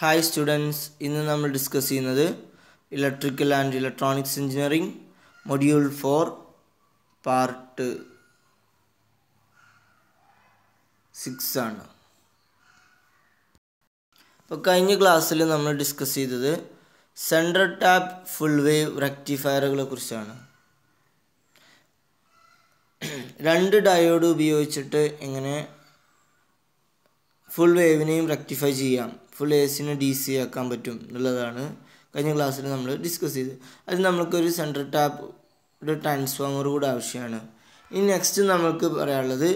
hi students ഇന്ന് നമ്മൾ discuss ചെയ്യുന്നത് electrical and electronics engineering module four part six ആണ് ഇപ്പോൾ കഴിഞ്ഞ ക്ലാസ്സിൽ നമ്മൾ ഡിസ്കസ് ചെയ്തത് സെൻട്രൽ ടാപ്പ് ഫുൾ വേവ് റെക്ടിഫയറുകളെ കുറിച്ചാണ് രണ്ട് ഡയോഡ് ഉപയോഗിച്ചിട്ട് എങ്ങനെ ഫുൾ വേവിനെയും റെക്ടിഫൈ ചെയ്യാം ഫുൾ എസിനെ ഡി സി ആക്കാൻ പറ്റും എന്നുള്ളതാണ് കഴിഞ്ഞ ക്ലാസ്സിൽ നമ്മൾ ഡിസ്കസ് ചെയ്ത് അത് നമ്മൾക്കൊരു സെൻട്രൽ ടാപ്പ് ഒരു ട്രാൻസ്ഫോമർ കൂടെ ആവശ്യമാണ് ഇനി നെക്സ്റ്റ് നമ്മൾക്ക് പറയാനുള്ളത്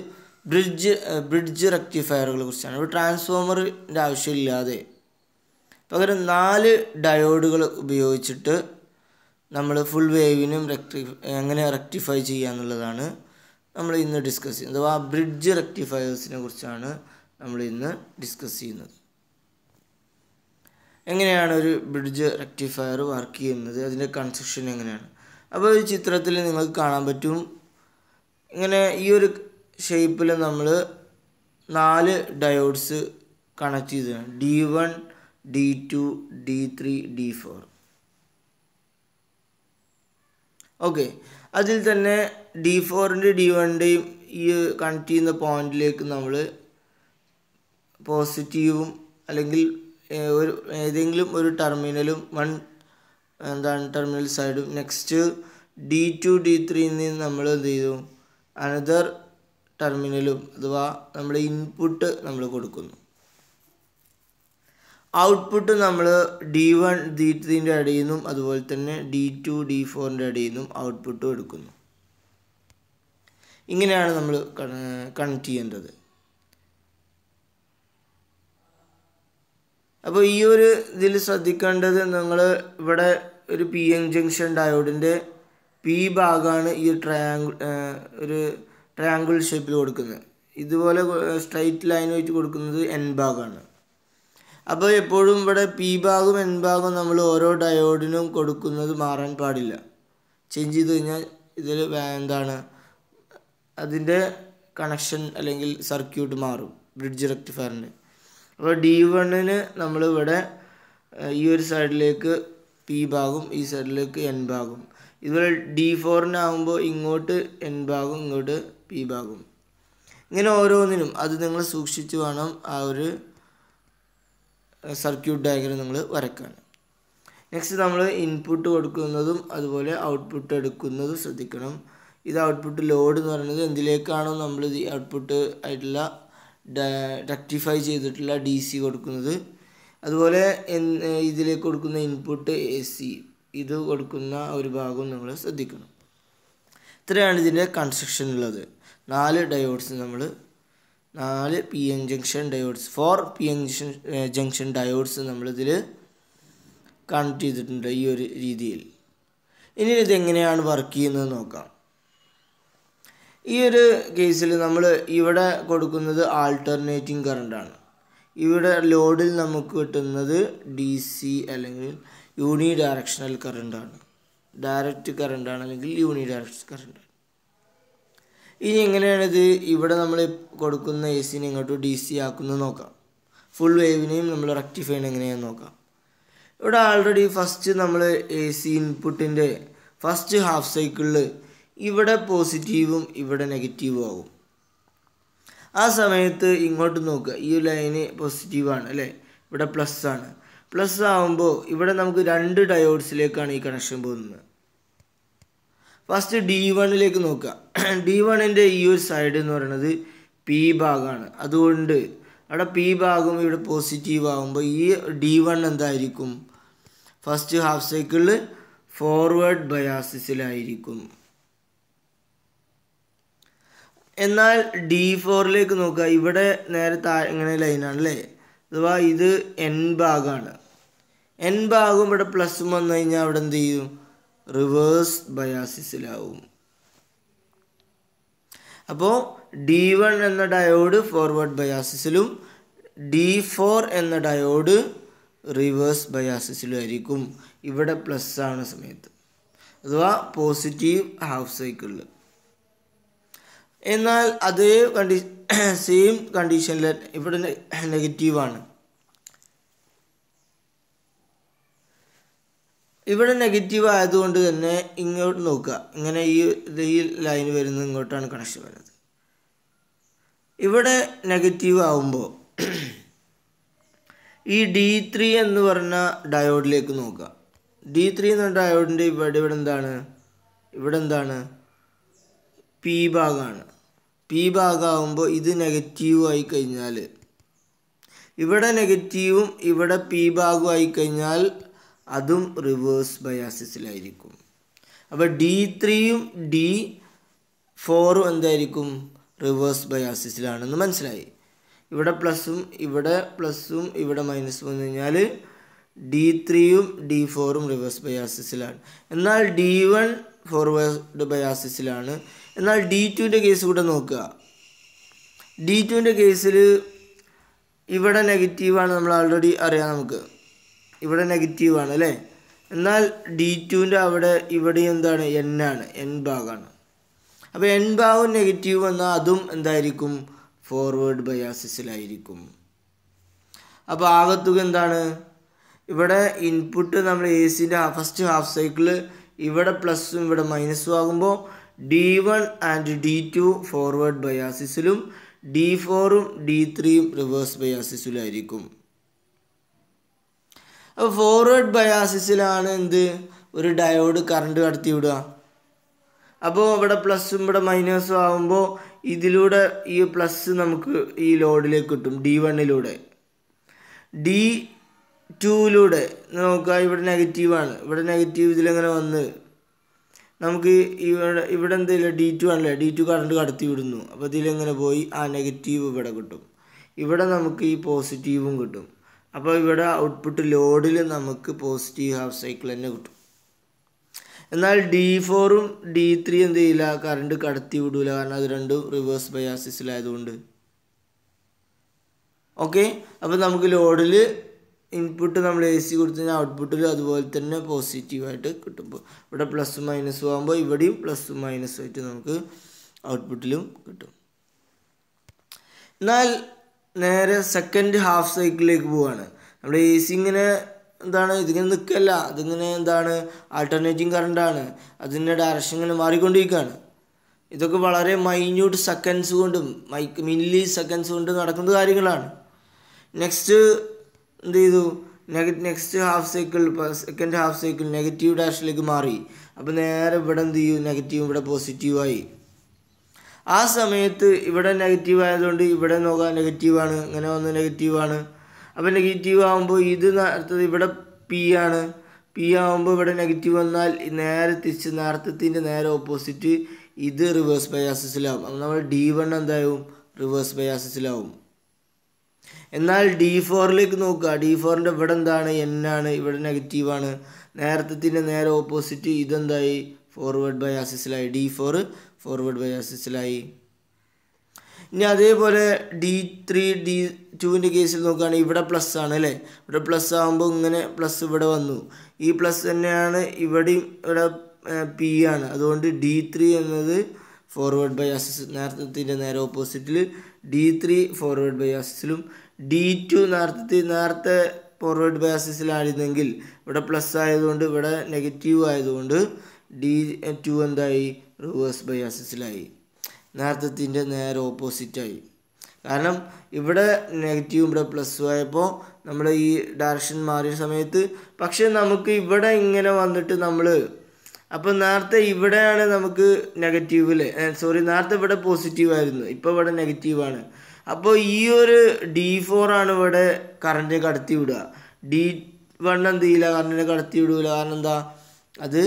ബ്രിഡ്ജ് ബ്രിഡ്ജ് റെക്ടിഫയറുകളെ കുറിച്ചാണ് ഒരു ട്രാൻസ്ഫോമറിൻ്റെ ആവശ്യമില്ലാതെ പകരം നാല് ഡയോഡുകൾ ഉപയോഗിച്ചിട്ട് നമ്മൾ ഫുൾ വേവിനും റെക്ടിഫ എങ്ങനെ റെക്ടിഫൈ ചെയ്യുക എന്നുള്ളതാണ് നമ്മൾ ഇന്ന് ഡിസ്കസ് ചെയ്യുന്നത് അപ്പോൾ ആ ബ്രിഡ്ജ് റെക്ടിഫയേഴ്സിനെ കുറിച്ചാണ് നമ്മൾ ഇന്ന് ഡിസ്കസ് ചെയ്യുന്നത് എങ്ങനെയാണ് ഒരു ബ്രിഡ്ജ് റെക്ടിഫയർ വർക്ക് ചെയ്യുന്നത് അതിൻ്റെ കൺസ്ട്രക്ഷൻ എങ്ങനെയാണ് അപ്പോൾ ഈ ചിത്രത്തിൽ നിങ്ങൾക്ക് കാണാൻ പറ്റും ഇങ്ങനെ ഈ ഒരു ഷേപ്പിൽ നമ്മൾ നാല് ഡയോഡ്സ് കണക്ട് ചെയ്തതാണ് D one D two D three D four okay അതിൽ തന്നെ ഡി ഫോറിൻ്റെ ഡി വണിൻ്റെയും ഈ കണക്ട് ചെയ്യുന്ന പോയിന്റിലേക്ക് നമ്മൾ പോസിറ്റീവും അല്ലെങ്കിൽ ഒരു ഏതെങ്കിലും ഒരു ടെർമിനലും വൺ എന്താണ് ടെർമിനൽ സൈഡും നെക്സ്റ്റ് ഡി ടു ഡി ത്രീയിൽ നിന്ന് നമ്മൾ എന്ത് ചെയ്തു അനദർ ടെർമിനലും അഥവാ നമ്മൾ ഇൻപുട്ട് നമ്മൾ കൊടുക്കുന്നു ഔട്ട്പുട്ട് നമ്മൾ ഡി വൺ ഡി ത്രീൻ്റെ അടിയിൽ നിന്നും അതുപോലെ തന്നെ ഡി ടു ഡി ഫോറിൻ്റെ അടിയിൽ നിന്നും ഔട്ട്പുട്ടും എടുക്കുന്നു ഇങ്ങനെയാണ് നമ്മൾ കണക്ട് ചെയ്യേണ്ടത് അപ്പോൾ ഈ ഒരു ഇതിൽ ശ്രദ്ധിക്കേണ്ടത് നിങ്ങൾ ഇവിടെ ഒരു പി എൻ ജംഗ്ഷൻ ഡയോഡിൻ്റെ പി ഭാഗമാണ് ഈ ട്രയാങ്കിൾ ഒരു ട്രയാങ്കിൾ ഷേപ്പിൽ കൊടുക്കുന്നത് ഇതുപോലെ സ്ട്രൈറ്റ് ലൈൻ വെച്ച് കൊടുക്കുന്നത് എൻ ഭാഗമാണ് അപ്പോൾ എപ്പോഴും ഇവിടെ പി ഭാഗം എൻ ഭാഗം നമ്മൾ ഓരോ ഡയോഡിനും കൊടുക്കുന്നത് മാറാൻ പാടില്ല ചേഞ്ച് ചെയ്ത് കഴിഞ്ഞാൽ ഇതിൽ എന്താണ് അതിൻ്റെ കണക്ഷൻ അല്ലെങ്കിൽ സർക്യൂട്ട് മാറും ബ്രിഡ്ജ് റെക്ടിഫയറിൻ്റെ അപ്പോൾ ഡി വണ്ണിന് നമ്മളിവിടെ ഈ ഒരു സൈഡിലേക്ക് പി ഭാഗം ഈ സൈഡിലേക്ക് എൻ ഭാഗം ഇതുപോലെ ഡി ഫോറിനാകുമ്പോൾ ഇങ്ങോട്ട് എൻ ഭാഗം ഇങ്ങോട്ട് പി ഭാഗം ഇങ്ങനെ ഓരോന്നിനും അത് നിങ്ങൾ സൂക്ഷിച്ച് വേണം ആ ഒരു സർക്യൂട്ട് ഡയഗ്രം നിങ്ങൾ വരക്കാൻ നെക്സ്റ്റ് നമ്മൾ ഇൻപുട്ട് കൊടുക്കുന്നതും അതുപോലെ ഔട്ട്പുട്ട് എടുക്കുന്നതും ശ്രദ്ധിക്കണം ഇത് ഔട്ട്പുട്ട് ലോഡ് എന്ന് പറയുന്നത് എന്തിലേക്കാണോ നമ്മൾ ഔട്ട്പുട്ട് ആയിട്ടുള്ള റെക്ടിഫൈ ചെയ്തിട്ടുള്ള ഡി സി കൊടുക്കുന്നത് അതുപോലെ ഇതിലേക്ക് കൊടുക്കുന്ന ഇൻപുട്ട് എ സി ഇത് കൊടുക്കുന്ന ഒരു ഭാഗം നമ്മൾ ശ്രദ്ധിക്കണം ഇത്രയാണ് ഇതിൻ്റെ കൺസ്ട്രക്ഷൻ ഉള്ളത് നാല് ഡയോഡ്സ് നമ്മൾ നാല് P N junction diodes four P N junction junction diodes നമ്മളിതിൽ കണക്ട് ചെയ്തിട്ടുണ്ട് ഈ ഒരു രീതിയിൽ ഇനി ഇതെങ്ങനെയാണ് വർക്ക് ചെയ്യുന്നത് നോക്കാം ഈ ഒരു കേസിൽ നമ്മൾ ഇവിടെ കൊടുക്കുന്നത് ആൾട്ടർനേറ്റിംഗ് കറണ്ടാണ് ഇവിടെ ലോഡിൽ നമുക്ക് കിട്ടുന്നത് ഡി സി അല്ലെങ്കിൽ യൂണി ഡയറക്ഷണൽ കറണ്ടാണ് ഡയറക്റ്റ് കറണ്ടാണ് അല്ലെങ്കിൽ യൂണി ഡയറക്ഷൻ കറണ്ട് ഇനി എങ്ങനെയാണിത് ഇവിടെ നമ്മൾ കൊടുക്കുന്ന എ സിനെ ഇങ്ങോട്ട് ഡി സി ആക്കുന്നത് നോക്കാം ഫുൾ വേവിനെയും നമ്മൾ റെക്ടിഫൈ എങ്ങനെയാണെന്ന് നോക്കാം ഇവിടെ ആൾറെഡി ഫസ്റ്റ് നമ്മൾ എ സി ഇൻപുട്ടിൻ്റെ ഫസ്റ്റ് ഹാഫ് സൈക്കിളിൽ ഇവിടെ പോസിറ്റീവും ഇവിടെ നെഗറ്റീവും ആവും ആ സമയത്ത് ഇങ്ങോട്ട് നോക്കുക ഈ ലൈന് പോസിറ്റീവാണ് അല്ലേ ഇവിടെ പ്ലസ് ആണ് പ്ലസ് ആവുമ്പോൾ ഇവിടെ നമുക്ക് രണ്ട് ഡയോഡ്സിലേക്കാണ് ഈ കണക്ഷൻ പോകുന്നത് ഫസ്റ്റ് ഡി വണ്ണിലേക്ക് നോക്കുക ഡി വണ്ണിൻ്റെ ഈ ഒരു സൈഡ് എന്ന് പറയുന്നത് പി ഭാഗമാണ് അതുകൊണ്ട് അവിടെ പി ഭാഗം ഇവിടെ പോസിറ്റീവ് ആകുമ്പോൾ ഈ ഡി വൺ എന്തായിരിക്കും ഫസ്റ്റ് ഹാഫ് സൈക്കിളിൽ ഫോർവേഡ് ബയാസിസിലായിരിക്കും എന്നാൽ ഡി ഫോറിലേക്ക് നോക്കുക ഇവിടെ നേരെ താഴെ ഇങ്ങനെ ലൈനാണ് അല്ലേ അഥവാ ഇത് എൻ ഭാഗമാണ് എൻ ഭാഗം ഇവിടെ പ്ലസ് വന്നു കഴിഞ്ഞാൽ അവിടെ എന്ത് ചെയ്യും റിവേഴ്സ് ബയാസിസിലാവും അപ്പോൾ ഡി വൺ എന്ന ഡയോഡ് ഫോർവേഡ് ബയാസിസിലും ഡി ഫോർ എന്ന ഡയോഡ് റിവേഴ്സ് ബയാസിസിലും ആയിരിക്കും ഇവിടെ പ്ലസ് ആണ് സമയത്ത് അഥവാ പോസിറ്റീവ് ഹാഫ് സൈക്കിളിൽ എന്നാൽ അതേ കണ്ടി സെയിം കണ്ടീഷനിൽ ഇവിടെ നെഗറ്റീവാണ് ഇവിടെ നെഗറ്റീവ് ആയതുകൊണ്ട് തന്നെ ഇങ്ങോട്ട് നോക്കുക ഇങ്ങനെ ഈ ഈ ലൈൻ വരുന്നത് ഇങ്ങോട്ടാണ് കണക്ഷൻ വരുന്നത് ഇവിടെ നെഗറ്റീവ് ആവുമ്പോൾ ഈ ഡി ത്രീ എന്ന് പറഞ്ഞ ഡയോഡിലേക്ക് നോക്കുക ഡി ത്രീ എന്ന ഡയോഡിൻ്റെ ഇവിടെ ഇവിടെ എന്താണ് ഇവിടെ എന്താണ് പി ഭാഗമാണ് പി ഭാഗമാകുമ്പോൾ ഇത് നെഗറ്റീവും ആയി കഴിഞ്ഞാൽ ഇവിടെ നെഗറ്റീവും ഇവിടെ പി ഭാഗവും ആയി കഴിഞ്ഞാൽ അതും റിവേഴ്സ് ബയാസിസിലായിരിക്കും അപ്പോൾ ഡി ത്രീയും ഡി ഫോറും എന്തായിരിക്കും റിവേഴ്സ് ബയാസിസിലാണെന്ന് മനസ്സിലായി ഇവിടെ പ്ലസ്സും ഇവിടെ പ്ലസ്സും ഇവിടെ മൈനസും എന്ന് കഴിഞ്ഞാൽ ഡി ത്രീയും ഡി ഫോറും റിവേഴ്സ് ബയാസിസിലാണ് എന്നാൽ ഡി വൺ ഫോർവേഡ് ബയാസിസിലാണ് എന്നാൽ ഡി ടുവിൻ്റെ കേസ് കൂടെ നോക്കുക ഡി ടുവിൻ്റെ കേസിൽ ഇവിടെ നെഗറ്റീവാണ് നമ്മൾ ആൾറെഡി അറിയാം നമുക്ക് ഇവിടെ നെഗറ്റീവാണ് അല്ലേ എന്നാൽ ഡി ടുവിൻ്റെ അവിടെ ഇവിടെ എന്താണ് എൻ ആണ് എൻ ഭാഗമാണ് അപ്പോൾ എൻ ഭാഗം നെഗറ്റീവ് വന്നാൽ അതും എന്തായിരിക്കും ഫോർവേഡ് ബയാസിസിലായിരിക്കും അപ്പോൾ ആകത്തുക എന്താണ് ഇവിടെ ഇൻപുട്ട് നമ്മൾ എ സിൻ്റെ ഫസ്റ്റ് ഹാഫ് സൈക്കിൾ ഇവിടെ പ്ലസ്സും ഇവിടെ മൈനസും ആകുമ്പോൾ D one and D two forward ബയാസിസിലും ഡി ഫോറും ഡി ത്രീയും റിവേഴ്സ് ബയാസിസിലായിരിക്കും അപ്പോൾ ഫോർവേഡ് ബയാസിസിലാണ് എന്ത് ഒരു ഡയോഡ് കറണ്ട് കടത്തി വിടുക അപ്പോൾ ഇവിടെ പ്ലസ്സും ഇവിടെ മൈനസും ആകുമ്പോൾ ഇതിലൂടെ ഈ പ്ലസ് നമുക്ക് ഈ ലോഡിലേക്ക് കിട്ടും ഡി വണ്ണിലൂടെ ഡി ടൂവിലൂടെ നോക്കുക ഇവിടെ നെഗറ്റീവാണ് ഇവിടെ നെഗറ്റീവ് ഇതിലെങ്ങനെ വന്ന് നമുക്ക് ഇവിടെ ഇവിടെ എന്തെങ്കിലും ഡി ടു ആണല്ലേ ഡി ടു കറണ്ട് കടത്തി വിടുന്നു അപ്പോൾ ഇതിലെങ്ങനെ പോയി ആ നെഗറ്റീവ് ഇവിടെ കിട്ടും ഇവിടെ നമുക്ക് ഈ പോസിറ്റീവും കിട്ടും അപ്പോൾ ഇവിടെ ഔട്ട്പുട്ട് ലോഡിൽ നമുക്ക് പോസിറ്റീവ് ഹാഫ് സൈക്കിൾ തന്നെ കിട്ടും എന്നാൽ ഡി ഫോറും ഡി ത്രീ എന്ത് ചെയ്യില്ല കറണ്ട് കടത്തി വിടൂല കാരണം അത് രണ്ടും റിവേഴ്സ് ബയാസിസിലായതുകൊണ്ട് ഓക്കെ അപ്പോൾ നമുക്ക് ലോഡിൽ ഇൻപുട്ട് നമ്മൾ എ സി കൊടുത്തു കഴിഞ്ഞാൽ ഔട്ട്പുട്ടിൽ അതുപോലെ തന്നെ പോസിറ്റീവായിട്ട് കിട്ടുമ്പോൾ ഇവിടെ പ്ലസ് മൈനസ് ആകുമ്പോൾ ഇവിടെയും പ്ലസ് മൈനസ് ആയിട്ട് നമുക്ക് ഔട്ട്പുട്ടിലും കിട്ടും എന്നാൽ നേരെ സെക്കൻഡ് ഹാഫ് സൈക്കിളിലേക്ക് പോവുകയാണ് നമ്മുടെ എ സി ഇങ്ങനെ എന്താണ് ഇതിങ്ങനെ നിൽക്കല്ല അതിങ്ങനെ എന്താണ് ആൾട്ടർനേറ്റിംഗ് കറണ്ടാണ് അതിൻ്റെ ഡയറക്ഷൻ ഇങ്ങനെ മാറിക്കൊണ്ടിരിക്കുകയാണ് ഇതൊക്കെ വളരെ മൈന്യൂട്ട് സെക്കൻഡ്സ് കൊണ്ടും മൈക്ക് മില്ലി സെക്കൻഡ്സ് കൊണ്ടും നടക്കുന്ന കാര്യങ്ങളാണ് നെക്സ്റ്റ് എന്ത് ചെയ്തു നെഗറ്റ് next half cycle second half cycle negative ഡാഷിലേക്ക് മാറി അപ്പോൾ നേരെ ഇവിടെ എന്ത് ചെയ്യും നെഗറ്റീവ് ഇവിടെ പോസിറ്റീവായി ആ സമയത്ത് ഇവിടെ നെഗറ്റീവ് ആയതുകൊണ്ട് ഇവിടെ നോക്കാൻ നെഗറ്റീവാണ് ഇങ്ങനെ വന്ന് നെഗറ്റീവാണ് അപ്പോൾ നെഗറ്റീവ് ആകുമ്പോൾ ഇത് നേരത്തത് ഇവിടെ പി ആണ് പി ആകുമ്പോൾ ഇവിടെ നെഗറ്റീവ് വന്നാൽ നേരെ തിരിച്ച് നേരത്തത്തിൻ്റെ നേരെ ഓപ്പോസിറ്റ് ഇത് റിവേഴ്സ് ബയാസിസിലാവും അപ്പോൾ നമ്മൾ ഡി വൺ എന്തായാലും റിവേഴ്സ് ബയാസിസിലാവും എന്നാൽ ഡി ഫോറിലേക്ക് നോക്കുക ഡി ഫോറിൻ്റെ ഇവിടെ എന്താണ് എൻ ആണ് ഇവിടെ നെഗറ്റീവാണ് നേരത്തെ നേരെ ഓപ്പോസിറ്റ് ഇതെന്തായി ഫോർവേഡ് ബൈ ആസിസിലായി ഡി ഫോർ ഫോർവേഡ് ബൈ ആസിസിലായി ഇനി അതേപോലെ ഡി ത്രീ ഡി ടുവിൻ്റെ കേസിൽ നോക്കുകയാണെങ്കിൽ ഇവിടെ പ്ലസ് ആണ് അല്ലേ ഇവിടെ പ്ലസ് ആകുമ്പോൾ ഇങ്ങനെ പ്ലസ് ഇവിടെ വന്നു ഈ പ്ലസ് തന്നെയാണ് ഇവിടെയും ഇവിടെ പി ആണ് അതുകൊണ്ട് ഡി ത്രീ എന്നത് ഫോർവേഡ് ബൈ ആസിസ് നേരത്തെ നേരെ ഓപ്പോസിറ്റിൽ ഡി ത്രീ ഫോർവേഡ് ബയാസിലും ഡി ടു നേരത്തെ നേരത്തെ ഫോർവേഡ് ബയാസിസിലായിരുന്നെങ്കിൽ ഇവിടെ പ്ലസ് ആയതുകൊണ്ട് ഇവിടെ നെഗറ്റീവ് ആയതുകൊണ്ട് ഡി ടു എന്തായി റിവേഴ്സ് ബയാസിസിലായി നേരത്തെ നേരെ ഓപ്പോസിറ്റായി കാരണം ഇവിടെ നെഗറ്റീവ് ഇവിടെ പ്ലസ് ആയപ്പോൾ നമ്മൾ ഈ ഡയറക്ഷൻ മാറിയ സമയത്ത് പക്ഷേ നമുക്ക് ഇവിടെ ഇങ്ങനെ വന്നിട്ട് നമ്മൾ അപ്പോൾ നേരത്തെ ഇവിടെയാണ് നമുക്ക് നെഗറ്റീവ് അല്ലേ സോറി നേരത്തെ ഇവിടെ പോസിറ്റീവ് ആയിരുന്നു ഇപ്പോൾ ഇവിടെ നെഗറ്റീവാണ് അപ്പോൾ ഈ ഒരു ഡി ഫോറാണ് ഇവിടെ കറൻറ്റ് കടത്തി വിടുക ഡി വൺ എന്ത് ചെയ്യില്ല കറണ്ടിനെ കടത്തി വിടൂല കാരണം എന്താ അത്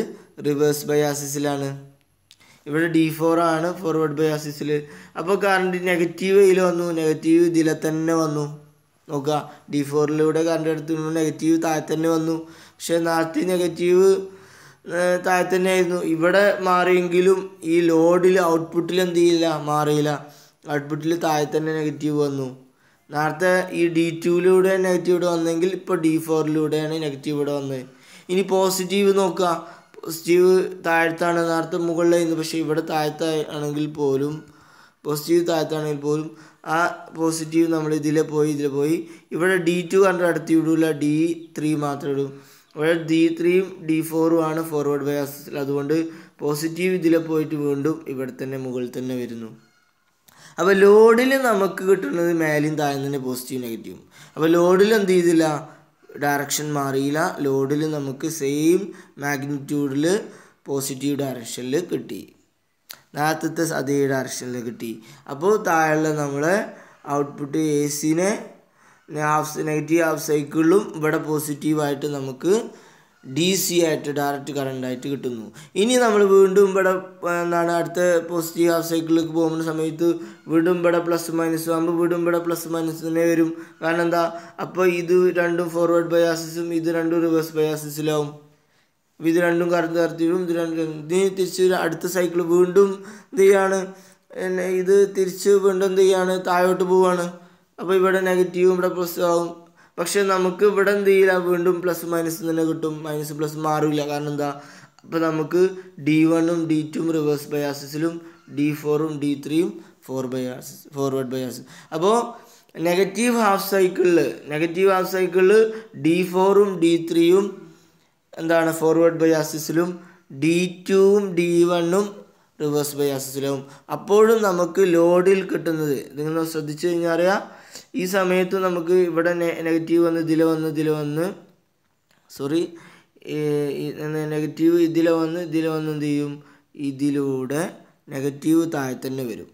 റിവേഴ്സ് ബയാസിസിലാണ് ഇവിടെ ഡി ഫോറാണ് ഫോർവേഡ് ബയാസിസിൽ അപ്പോൾ കറണ്ട് നെഗറ്റീവ് ഇതിൽ വന്നു നെഗറ്റീവ് ഇതിലെ തന്നെ വന്നു നോക്കുക ഡി ഫോറിലൂടെ കറണ്ട് എടുത്തു നെഗറ്റീവ് താഴെ തന്നെ വന്നു പക്ഷേ നേരത്തെ നെഗറ്റീവ് താഴെ ആയിരുന്നു ഇവിടെ മാറിയെങ്കിലും ഈ ലോഡിൽ ഔട്ട്പുട്ടിൽ എന്ത് ചെയ്യില്ല മാറിയില്ല ഔട്ട്പുട്ടിൽ താഴെ തന്നെ നെഗറ്റീവ് വന്നു നേരത്തെ ഈ ഡി ടുവിലൂടെ നെഗറ്റീവ് ഇവിടെ വന്നെങ്കിൽ ഇപ്പോൾ ഡി ഫോറിലൂടെയാണ് നെഗറ്റീവ് ഇവിടെ വന്നത് ഇനി പോസിറ്റീവ് നോക്കുക പോസിറ്റീവ് താഴത്താണ് നേരത്തെ മുകളിലായിരുന്നു പക്ഷേ ഇവിടെ താഴത്തെ ആണെങ്കിൽ പോലും പോസിറ്റീവ് താഴത്താണെങ്കിൽ പോലും ആ പോസിറ്റീവ് നമ്മൾ ഇതിലെ പോയി ഇതിൽ പോയി ഇവിടെ ഡി ടു കണ്ടടുത്തി വിടൂല ഡി ത്രീ മാത്രമേ ഇടൂ അവിടെ ഡി ത്രീയും ഡി ഫോറും ആണ് ഫോർവേഡ് ബയാസിൽ അതുകൊണ്ട് പോസിറ്റീവ് ഇതിലെ പോയിട്ട് വീണ്ടും ഇവിടെ തന്നെ മുകളിൽ തന്നെ വരുന്നു അപ്പോൾ ലോഡിൽ നമുക്ക് കിട്ടുന്നത് മേലെയും താഴെ തന്നെ പോസിറ്റീവ് നെഗറ്റീവും അപ്പോൾ ലോഡിൽ എന്ത് ചെയ്തില്ല ഡയറക്ഷൻ മാറിയില്ല ലോഡിൽ നമുക്ക് സെയിം മാഗ്നിറ്റ്യൂഡിൽ പോസിറ്റീവ് ഡയറക്ഷനിൽ കിട്ടി നേരത്തെ അതേ ഡയറക്ഷനിൽ കിട്ടി അപ്പോൾ താഴെ നമ്മളെ ഔട്ട്പുട്ട് എ സിനെ നെഗറ്റീവ് ഹാഫ് സൈക്കിളിലും ഇവിടെ പോസിറ്റീവായിട്ട് നമുക്ക് ഡി സി ആയിട്ട് ഡയറക്റ്റ് കറണ്ടായിട്ട് കിട്ടുന്നു ഇനി നമ്മൾ വീണ്ടും ഇവിടെ എന്താണ് അടുത്ത പോസിറ്റീവ് ഹാഫ് സൈക്കിളിലേക്ക് പോകുന്ന സമയത്ത് വീണ്ടും ഇവിടെ പ്ലസ് മൈനസ് ആകുമ്പോൾ വീണ്ടും ഇവിടെ പ്ലസ് മൈനസ് തന്നെ വരും കാരണം എന്താ അപ്പോൾ ഇത് രണ്ടും ഫോർവേഡ് ബയാസിസും ഇത് രണ്ടും റിവേഴ്സ് ബയാസിസിലാവും ഇത് രണ്ടും കറണ്ട് കറത്തിടും ഇത് രണ്ടും ഇതിന് തിരിച്ച് അടുത്ത സൈക്കിൾ വീണ്ടും എന്ത് ചെയ്യാണ് ഇത് തിരിച്ച് വീണ്ടും എന്ത് ചെയ്യാണ് താഴോട്ട് പോവുകയാണ് അപ്പോൾ ഇവിടെ നെഗറ്റീവും ഇവിടെ പ്ലസ് ആവും പക്ഷെ നമുക്ക് ഇവിടെ എന്ത് ചെയ്യില്ല വീണ്ടും പ്ലസ് മൈനസ് തന്നെ കിട്ടും മൈനസ് പ്ലസ് മാറില്ല കാരണം എന്താ അപ്പോൾ നമുക്ക് ഡി വണ്ണും ഡി ടുവും റിവേഴ്സ് ബയാസിലും ഡി ഫോറും ഡി ത്രീയും ഫോർ ബയാസിസ് ഫോർവേഡ് ബയാസിസ് അപ്പോൾ നെഗറ്റീവ് ഹാഫ് സൈക്കിളിൽ നെഗറ്റീവ് ഹാഫ് സൈക്കിളിൽ ഡി ഫോറും ഡി ത്രീയും എന്താണ് ഫോർവേഡ് ബയാസിസിലും ഡി ടുവും ഡി വണ്ണും റിവേഴ്സ് ബൈ അപ്പോഴും നമുക്ക് ലോഡിൽ കിട്ടുന്നത് നിങ്ങൾ ശ്രദ്ധിച്ചു കഴിഞ്ഞാൽ അറിയാം ഈ സമയത്ത് നമുക്ക് ഇവിടെ നെഗറ്റീവ് വന്ന് ഇതിൽ വന്ന് ഇതിൽ വന്ന് സോറി നെഗറ്റീവ് ഇതിൽ വന്ന് ഇതിൽ വന്ന് എന്ത് ചെയ്യും ഇതിലൂടെ നെഗറ്റീവ് താഴെ തന്നെ വരും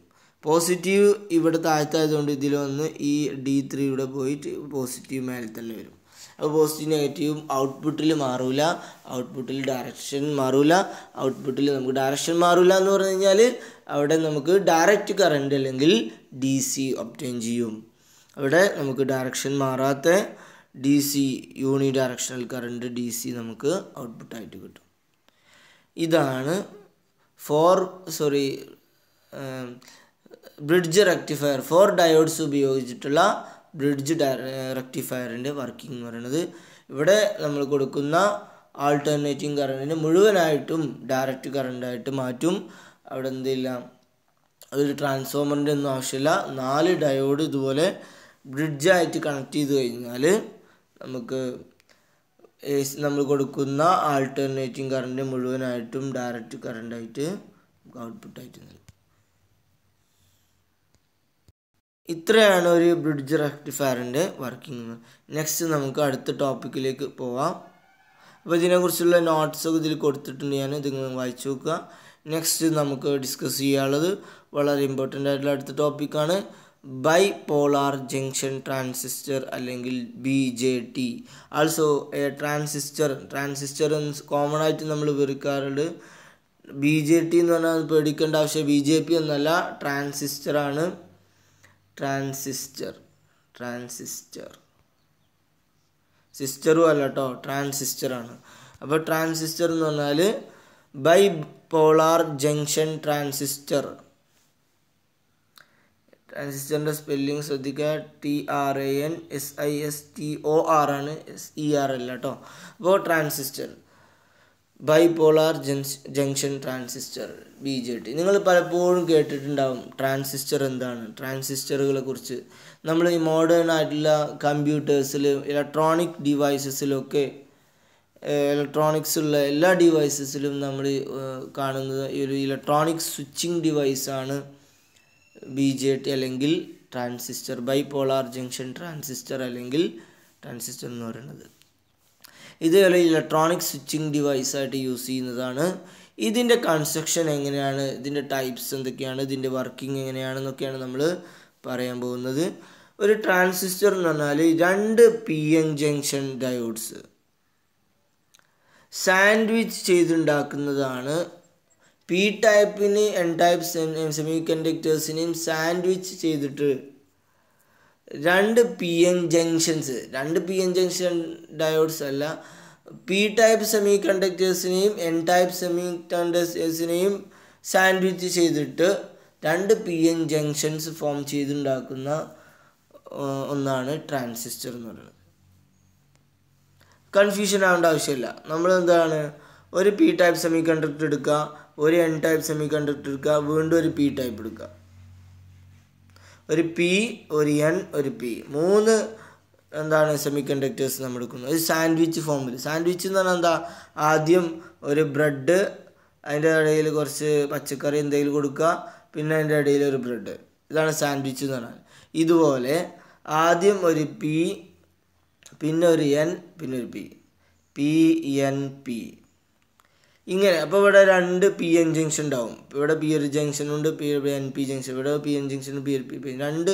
പോസിറ്റീവ് ഇവിടെ താഴ്ത്തായതുകൊണ്ട് ഇതിൽ വന്ന് ഈ ഡി ത്രീയുടെ പോയിട്ട് പോസിറ്റീവ് മേലെ തന്നെ വരും അപ്പോൾ പോസിറ്റീവ് നെഗറ്റീവും ഔട്ട്പുട്ടിൽ മാറൂല ഔട്ട്പുട്ടിൽ ഡയറക്ഷൻ മാറൂല ഔട്ട്പുട്ടിൽ നമുക്ക് ഡയറക്ഷൻ മാറൂല എന്ന് പറഞ്ഞു കഴിഞ്ഞാൽ അവിടെ നമുക്ക് ഡയറക്റ്റ് കറണ്ട് അല്ലെങ്കിൽ ഡി സി ഒപ്റ്റൈൻ ചെയ്യും ഇവിടെ നമുക്ക് ഡയറക്ഷൻ മാറാത്ത D C unidirectional current D C നമുക്ക് ഔട്ട്പുട്ടായിട്ട് കിട്ടും ഇതാണ് four sorry bridge rectifier four diodes ഉപയോഗിച്ചിട്ടുള്ള ബ്രിഡ്ജ് റെക്ടിഫയറിൻ്റെ വർക്കിംഗ് എന്ന് പറയുന്നത് ഇവിടെ നമ്മൾ കൊടുക്കുന്ന ആൾട്ടർനേറ്റിംഗ് കറണ്ടിന് മുഴുവനായിട്ടും ഡയറക്റ്റ് കറണ്ടായിട്ട് മാറ്റും അവിടെ എന്തില്ല ഒരു ട്രാൻസ്ഫോമറിൻ്റെ ഒന്നും ആവശ്യമില്ല നാല് ഡയോഡ് ഇതുപോലെ ബ്രിഡ്ജായിട്ട് കണക്ട് ചെയ്ത് കഴിഞ്ഞാൽ നമുക്ക് നമ്മൾ കൊടുക്കുന്ന ആൾട്ടർനേറ്റിംഗ് കറണ്ട് മുഴുവനായിട്ടും ഡയറക്റ്റ് കറണ്ടായിട്ട് നമുക്ക് ഔട്ട്പുട്ടായിട്ട് നൽകും ഇത്രയാണ് ഒരു ബ്രിഡ്ജ് റെക്ടിഫയറിൻ്റെ വർക്കിംഗ് നെക്സ്റ്റ് നമുക്ക് അടുത്ത ടോപ്പിക്കിലേക്ക് പോവാം അപ്പോൾ ഇതിനെക്കുറിച്ചുള്ള ഒക്കെ ഇതിൽ കൊടുത്തിട്ടുണ്ട് ഞാൻ ഇത് വായിച്ചു നോക്കുക നെക്സ്റ്റ് നമുക്ക് ഡിസ്കസ് ചെയ്യാനുള്ളത് വളരെ ഇമ്പോർട്ടൻ്റ് ആയിട്ടുള്ള അടുത്ത ടോപ്പിക്കാണ് ബൈ പോളാർ ജംഗ്ഷൻ ട്രാൻസിസ്റ്റർ അല്ലെങ്കിൽ B J T also a transistor transistor common ആയിട്ട് നമ്മൾ വെറുക്കാറുണ്ട് ബി ജെ ടി എന്ന് പറഞ്ഞാൽ പേടിക്കേണ്ട ആവശ്യം ബി ജെ പി ട്രാൻസിസ്റ്റർ ട്രാൻസിസ്റ്ററാണ് ട്രാൻസിസ്റ്റർ ട്രാൻസിസ്റ്റർ സിസ്റ്ററും അല്ല കേട്ടോ ട്രാൻസിസ്റ്ററാണ് അപ്പോൾ ട്രാൻസിസ്റ്റർ എന്ന് പറഞ്ഞാൽ bipolar junction transistor transgender spelling ശ്രദ്ധിക്കുക T R A N S I S T O R ആണ് എസ് ഇ ആർ അല്ല കേട്ടോ അപ്പോൾ transistor bipolar polar junction transistor B J T നിങ്ങൾ പലപ്പോഴും കേട്ടിട്ടുണ്ടാവും ട്രാൻസിസ്റ്റർ എന്താണ് ട്രാൻസിസ്റ്ററുകളെ കുറിച്ച് നമ്മൾ ഈ മോഡേൺ ആയിട്ടുള്ള കമ്പ്യൂട്ടേഴ്സിൽ ഇലക്ട്രോണിക് ഡിവൈസസിലൊക്കെ ഇലക്ട്രോണിക്സ് ഉള്ള എല്ലാ ഡിവൈസസിലും നമ്മൾ കാണുന്നത് ഈ ഒരു ഇലക്ട്രോണിക് സ്വിച്ചിങ് ഡിവൈസാണ് ആണ് ബി ജെ ടി അല്ലെങ്കിൽ ട്രാൻസിസ്റ്റർ പോളാർ ജംഗ്ഷൻ ട്രാൻസിസ്റ്റർ അല്ലെങ്കിൽ ട്രാൻസിസ്റ്റർ എന്ന് പറയുന്നത് ഇതുപോലെ ഇലക്ട്രോണിക് സ്വിച്ചിങ് ഡിവൈസായിട്ട് യൂസ് ചെയ്യുന്നതാണ് ഇതിൻ്റെ കൺസ്ട്രക്ഷൻ എങ്ങനെയാണ് ഇതിൻ്റെ ടൈപ്സ് എന്തൊക്കെയാണ് ഇതിൻ്റെ വർക്കിംഗ് എങ്ങനെയാണെന്നൊക്കെയാണ് നമ്മൾ പറയാൻ പോകുന്നത് ഒരു ട്രാൻസിസ്റ്റർ എന്ന് പറഞ്ഞാൽ രണ്ട് P N junction diodes sandwich ചെയ്തുണ്ടാക്കുന്നതാണ് പി ടൈപ്പിന് എൻ ടൈപ്പ് സെമി കണ്ടക്ടേഴ്സിനെയും സാൻഡ്വിച്ച് ചെയ്തിട്ട് രണ്ട് പി എൻ ജംഗ്ഷൻസ് രണ്ട് പി എൻ ജംഗ്ഷൻ ഡയോഡ്സ് അല്ല പി ടൈപ്പ് സെമി കണ്ടക്ടേഴ്സിനെയും എൻ ടൈപ്പ് സെമി കണ്ടക്ടേഴ്സിനെയും സാൻഡ്വിച്ച് ചെയ്തിട്ട് രണ്ട് പി എൻ ജംഗ്ഷൻസ് ഫോം ചെയ്തുണ്ടാക്കുന്ന ഒന്നാണ് ട്രാൻസിസ്റ്റർ എന്ന് പറയുന്നത് കൺഫ്യൂഷൻ ആവേണ്ട ആവശ്യമില്ല നമ്മൾ എന്താണ് ഒരു പി ടൈപ്പ് സെമി കണ്ടക്ടർ എടുക്കുക ഒരു എൻ ടൈപ്പ് സെമി കണ്ടക്ടർ എടുക്കുക വീണ്ടും ഒരു പി ടൈപ്പ് എടുക്കുക ഒരു പി ഒരു എൻ ഒരു പി മൂന്ന് എന്താണ് സെമി കണ്ടക്ടേഴ്സ് നമ്മൾ എടുക്കുന്നത് ഒരു സാൻഡ്വിച്ച് ഫോമിൽ സാൻഡ്വിച്ച് എന്ന് പറഞ്ഞാൽ എന്താ ആദ്യം ഒരു ബ്രെഡ് അതിൻ്റെ ഇടയിൽ കുറച്ച് പച്ചക്കറി എന്തെങ്കിലും കൊടുക്കുക പിന്നെ അതിൻ്റെ ഇടയിൽ ഒരു ബ്രെഡ് ഇതാണ് സാൻഡ്വിച്ച് എന്ന് പറഞ്ഞാൽ ഇതുപോലെ ആദ്യം ഒരു പി പിന്നെ ഒരു എൻ പിന്നെ ഒരു പി പി എൻ പി ഇങ്ങനെ അപ്പോൾ ഇവിടെ രണ്ട് പി എൻ ജംഗ്ഷൻ ഉണ്ടാവും ഇവിടെ പി ഒരു ഉണ്ട് പി എൻ പി ജംഗ്ഷൻ ഇവിടെ P N junction P L P രണ്ട്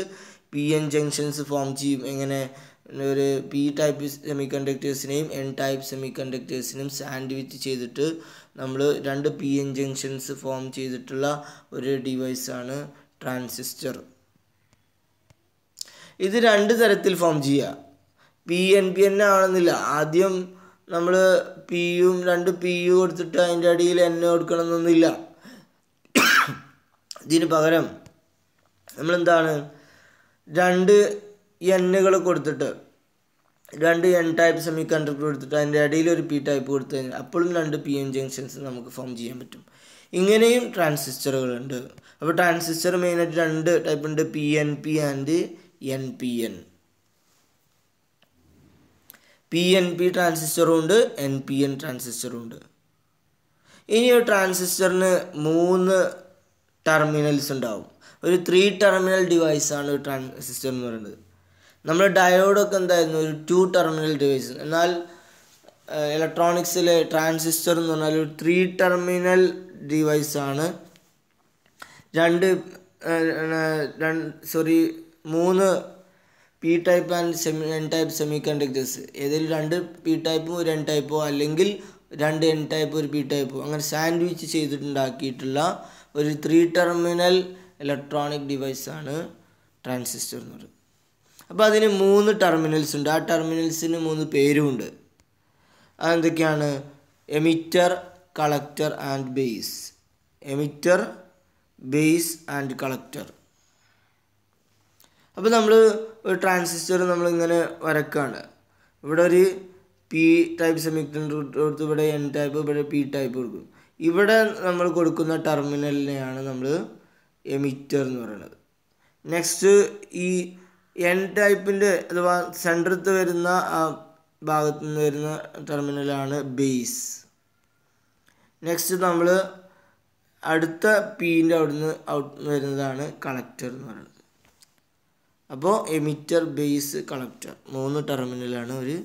പി എൻ ജംഗ്ഷൻസ് ഫോം ചെയ്യും എങ്ങനെ ഒരു പി ടൈപ്പ് സെമി കണ്ടക്ടേഴ്സിനെയും എൻ ടൈപ്പ് സെമി കണ്ടക്ടേഴ്സിനെയും സാൻഡ്വിച്ച് ചെയ്തിട്ട് നമ്മൾ രണ്ട് പി എൻ ജംഗ്ഷൻസ് ഫോം ചെയ്തിട്ടുള്ള ഒരു ഡിവൈസാണ് ട്രാൻസിസ്റ്റർ ഇത് രണ്ട് തരത്തിൽ ഫോം ചെയ്യുക പി എൻ പി എൻ ആണെന്നില്ല ആദ്യം നമ്മൾ പി യും രണ്ട് പി യു കൊടുത്തിട്ട് അതിൻ്റെ അടിയിൽ എന്നെ കൊടുക്കണമെന്നൊന്നുമില്ല ഇതിന് പകരം നമ്മളെന്താണ് രണ്ട് എണ്ണുകൾ കൊടുത്തിട്ട് രണ്ട് എൻ ടൈപ്പ് സെമി കണ്ടക്ടർ കൊടുത്തിട്ട് അതിൻ്റെ ഇടയിൽ ഒരു പി ടൈപ്പ് കൊടുത്തു കഴിഞ്ഞാൽ അപ്പോഴും രണ്ട് പി എൻ ജംഗ്ഷൻസ് നമുക്ക് ഫോം ചെയ്യാൻ പറ്റും ഇങ്ങനെയും ട്രാൻസിസ്റ്ററുകളുണ്ട് അപ്പോൾ ട്രാൻസിസ്റ്റർ മെയിനായിട്ട് രണ്ട് ടൈപ്പ് ഉണ്ട് P N P and N P N P N P ട്രാൻസിസ്റ്ററും ഉണ്ട് എൻ പി എൻ ട്രാൻസിസ്റ്ററും ഉണ്ട് ഇനി ഒരു ട്രാൻസിസ്റ്ററിന് മൂന്ന് ടെർമിനൽസ് ഉണ്ടാവും ഒരു ത്രീ ടെർമിനൽ ഡിവൈസാണ് ട്രാൻസിസ്റ്റർ എന്ന് പറയുന്നത് നമ്മൾ ഡയോഡൊക്കെ എന്തായിരുന്നു ഒരു ടു ടെർമിനൽ ഡിവൈസ് എന്നാൽ ഇലക്ട്രോണിക്സിലെ ട്രാൻസിസ്റ്റർ എന്ന് പറഞ്ഞാൽ ഒരു ത്രീ ടെർമിനൽ ഡിവൈസാണ് രണ്ട് സോറി മൂന്ന് P type and semi N type semiconductors ഏതെങ്കിലും രണ്ട് പി ടൈപ്പും ഒരു എൻ ടൈപ്പോ അല്ലെങ്കിൽ രണ്ട് എൻ ടൈപ്പ് ഒരു പി ടൈപ്പോ അങ്ങനെ സാൻഡ്വിച്ച് ചെയ്തിട്ടുണ്ടാക്കിയിട്ടുള്ള ഒരു ത്രീ ടെർമിനൽ ഇലക്ട്രോണിക് ഡിവൈസാണ് ട്രാൻസിസ്റ്റർ എന്ന് പറയുന്നത് അപ്പോൾ അതിന് മൂന്ന് ടെർമിനൽസ് ഉണ്ട് ആ ടെർമിനൽസിന് മൂന്ന് പേരുമുണ്ട് അതെന്തൊക്കെയാണ് emitter collector and base emitter base and collector അപ്പോൾ നമ്മൾ ഒരു ട്രാൻസിസ്റ്റർ നമ്മളിങ്ങനെ വരക്കുകയാണ് ഇവിടെ ഒരു പി ടൈപ്പ് സെമിക്ടൻഡർ കൊടുത്ത് ഇവിടെ എൻ ടൈപ്പ് ഇവിടെ പി ടൈപ്പ് കൊടുക്കും ഇവിടെ നമ്മൾ കൊടുക്കുന്ന ടെർമിനലിനെയാണ് നമ്മൾ എമിറ്റർ എന്ന് പറയുന്നത് നെക്സ്റ്റ് ഈ എൻ ടൈപ്പിൻ്റെ അഥവാ സെൻറ്ററത്ത് വരുന്ന ആ ഭാഗത്തു നിന്ന് വരുന്ന ടെർമിനലാണ് ബേസ് നെക്സ്റ്റ് നമ്മൾ അടുത്ത പീൻ്റെ അവിടുന്ന് ഔട്ട് വരുന്നതാണ് കളക്ടർ എന്ന് പറയുന്നത് അപ്പോൾ എമിറ്റർ ബേസ് കളക്ടർ മൂന്ന് ടെർമിനലാണ് ഒരു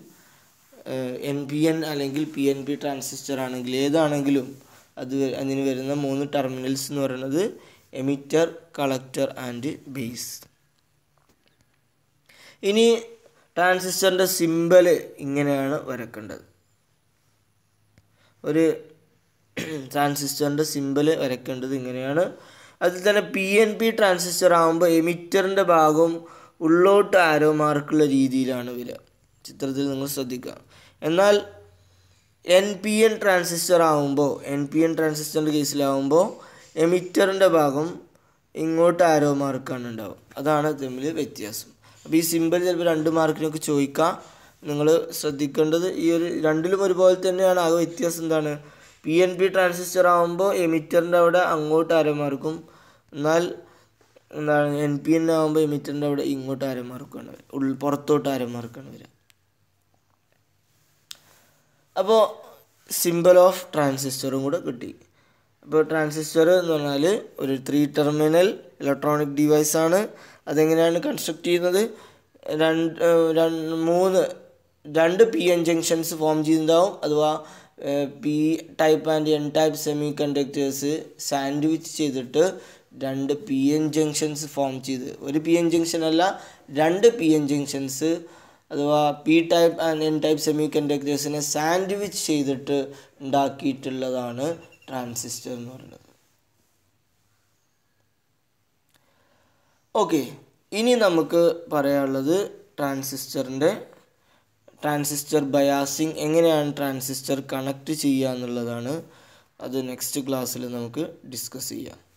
എം പി എൻ അല്ലെങ്കിൽ പി എൻ പി ട്രാൻസിസ്റ്റർ ആണെങ്കിൽ ഏതാണെങ്കിലും അത് അതിന് വരുന്ന മൂന്ന് ടെർമിനൽസ് എന്ന് പറയുന്നത് എമിറ്റർ കളക്ടർ ആൻഡ് ബേസ് ഇനി ട്രാൻസിസ്റ്ററിൻ്റെ സിമ്പൽ ഇങ്ങനെയാണ് വരക്കേണ്ടത് ഒരു ട്രാൻസിസ്റ്ററിൻ്റെ സിമ്പൽ വരക്കേണ്ടത് ഇങ്ങനെയാണ് അതിൽ തന്നെ പി എൻ പി ട്രാൻസിസ്റ്റർ ആകുമ്പോൾ എമിറ്ററിൻ്റെ ഭാഗവും ഉള്ളോട്ട് ആരോ മാർക്കുള്ള രീതിയിലാണ് വില ചിത്രത്തിൽ നിങ്ങൾ ശ്രദ്ധിക്കുക എന്നാൽ എൻ പി എൻ ട്രാൻസിസ്റ്റർ ആകുമ്പോൾ എൻ പി എൻ ട്രാൻസിസ്റ്ററിൻ്റെ കേസിലാവുമ്പോൾ എമിറ്ററിൻ്റെ ഭാഗം ഇങ്ങോട്ട് ആരോ മാർക്കാണ് ഉണ്ടാവും അതാണ് തമ്മിൽ വ്യത്യാസം അപ്പോൾ ഈ സിമ്പിൾ ചിലപ്പോൾ രണ്ട് മാർക്കിനൊക്കെ ചോദിക്കാം നിങ്ങൾ ശ്രദ്ധിക്കേണ്ടത് ഈ ഒരു രണ്ടിലും ഒരുപോലെ തന്നെയാണ് ആകെ വ്യത്യാസം എന്താണ് പി എൻ പി ട്രാൻസിസ്റ്റർ ആകുമ്പോൾ എമിറ്ററിൻ്റെ അവിടെ അങ്ങോട്ട് ആരം മാർക്കും എന്നാൽ എന്താണ് എൻ പി എൻ ആകുമ്പോൾ എമിറ്ററിൻ്റെ അവിടെ ഇങ്ങോട്ട് ആരം മാർക്കാണ് വരിക പുറത്തോട്ട് ആരം മാർക്കാണ് വരിക അപ്പോൾ സിമ്പിൾ ഓഫ് ട്രാൻസിസ്റ്ററും കൂടെ കിട്ടി അപ്പോൾ ട്രാൻസിസ്റ്റർ എന്ന് പറഞ്ഞാൽ ഒരു ത്രീ ടെർമിനൽ ഇലക്ട്രോണിക് ഡിവൈസ് ആണ് അതെങ്ങനെയാണ് കൺസ്ട്രക്ട് ചെയ്യുന്നത് രണ്ട് മൂന്ന് രണ്ട് പി എൻ ജംഗ്ഷൻസ് ഫോം ചെയ്യുന്നുണ്ടാവും അഥവാ P type and N type semiconductors sandwich ചെയ്തിട്ട് രണ്ട് പി എൻ ജംഗ്ഷൻസ് ഫോം ചെയ്ത് ഒരു പി എൻ ജംഗ്ഷൻ അല്ല രണ്ട് പി എൻ ജംഗ്ഷൻസ് അഥവാ P type and N type സെമി കണ്ടക്ടേഴ്സിനെ സാൻഡ്വിച്ച് ചെയ്തിട്ട് ഉണ്ടാക്കിയിട്ടുള്ളതാണ് ട്രാൻസിസ്റ്റർ എന്ന് പറയുന്നത് ഓക്കെ ഇനി നമുക്ക് പറയാനുള്ളത് ട്രാൻസിസ്റ്ററിൻ്റെ ട്രാൻസിസ്റ്റർ ബയാസിങ് എങ്ങനെയാണ് ട്രാൻസിസ്റ്റർ കണക്ട് ചെയ്യുക എന്നുള്ളതാണ് അത് നെക്സ്റ്റ് ക്ലാസ്സിൽ നമുക്ക് ഡിസ്കസ് ചെയ്യാം